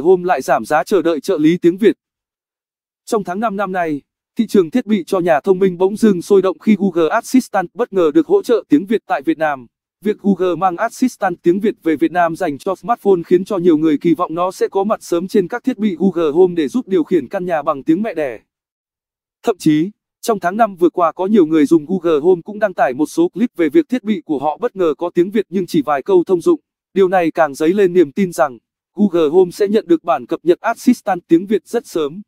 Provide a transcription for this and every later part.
Home lại giảm giá chờ đợi trợ lý tiếng Việt. Trong tháng 5 năm nay, thị trường thiết bị cho nhà thông minh bỗng dưng sôi động khi Google Assistant bất ngờ được hỗ trợ tiếng Việt tại Việt Nam. Việc Google mang Assistant tiếng Việt về Việt Nam dành cho smartphone khiến cho nhiều người kỳ vọng nó sẽ có mặt sớm trên các thiết bị Google Home để giúp điều khiển căn nhà bằng tiếng mẹ đẻ. Thậm chí, trong tháng 5 vừa qua có nhiều người dùng Google Home cũng đăng tải một số clip về việc thiết bị của họ bất ngờ có tiếng Việt nhưng chỉ vài câu thông dụng. Điều này càng dấy lên niềm tin rằng Google Home sẽ nhận được bản cập nhật Assistant tiếng Việt rất sớm.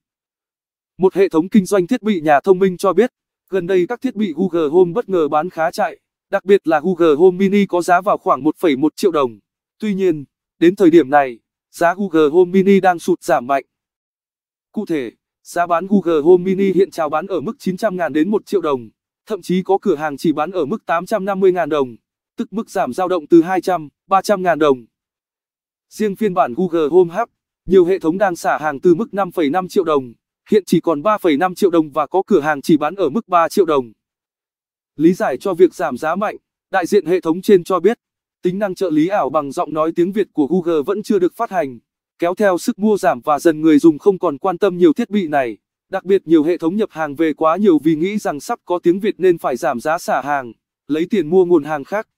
Một hệ thống kinh doanh thiết bị nhà thông minh cho biết, gần đây các thiết bị Google Home bất ngờ bán khá chạy, đặc biệt là Google Home Mini có giá vào khoảng 1,1 triệu đồng. Tuy nhiên, đến thời điểm này, giá Google Home Mini đang sụt giảm mạnh. Cụ thể, giá bán Google Home Mini hiện chào bán ở mức 900.000 đến 1 triệu đồng, thậm chí có cửa hàng chỉ bán ở mức 850.000 đồng, tức mức giảm dao động từ 200, 300.000 đồng. Riêng phiên bản Google Home Hub, nhiều hệ thống đang xả hàng từ mức 5,5 triệu đồng, hiện chỉ còn 3,5 triệu đồng và có cửa hàng chỉ bán ở mức 3 triệu đồng. Lý giải cho việc giảm giá mạnh, đại diện hệ thống trên cho biết, tính năng trợ lý ảo bằng giọng nói tiếng Việt của Google vẫn chưa được phát hành, kéo theo sức mua giảm và dần người dùng không còn quan tâm nhiều thiết bị này. Đặc biệt nhiều hệ thống nhập hàng về quá nhiều vì nghĩ rằng sắp có tiếng Việt nên phải giảm giá xả hàng, lấy tiền mua nguồn hàng khác.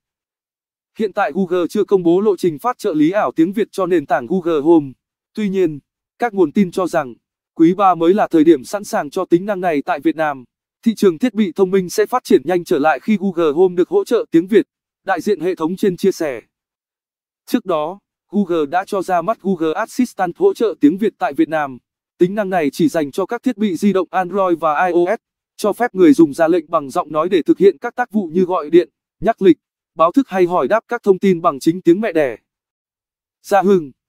Hiện tại Google chưa công bố lộ trình phát trợ lý ảo tiếng Việt cho nền tảng Google Home. Tuy nhiên, các nguồn tin cho rằng, quý 3 mới là thời điểm sẵn sàng cho tính năng này tại Việt Nam. Thị trường thiết bị thông minh sẽ phát triển nhanh trở lại khi Google Home được hỗ trợ tiếng Việt, đại diện hệ thống trên chia sẻ. Trước đó, Google đã cho ra mắt Google Assistant hỗ trợ tiếng Việt tại Việt Nam. Tính năng này chỉ dành cho các thiết bị di động Android và iOS, cho phép người dùng ra lệnh bằng giọng nói để thực hiện các tác vụ như gọi điện, nhắc lịch, báo thức hay hỏi đáp các thông tin bằng chính tiếng mẹ đẻ. Gia Hưng